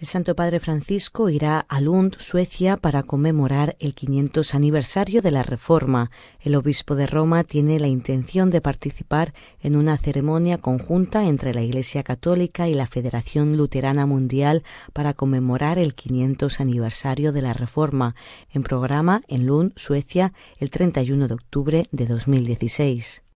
El Santo Padre Francisco irá a Lund, Suecia, para conmemorar el 500 aniversario de la Reforma. El obispo de Roma tiene la intención de participar en una ceremonia conjunta entre la Iglesia Católica y la Federación Luterana Mundial para conmemorar el 500 aniversario de la Reforma, en programa en Lund, Suecia, el 31 de octubre de 2016.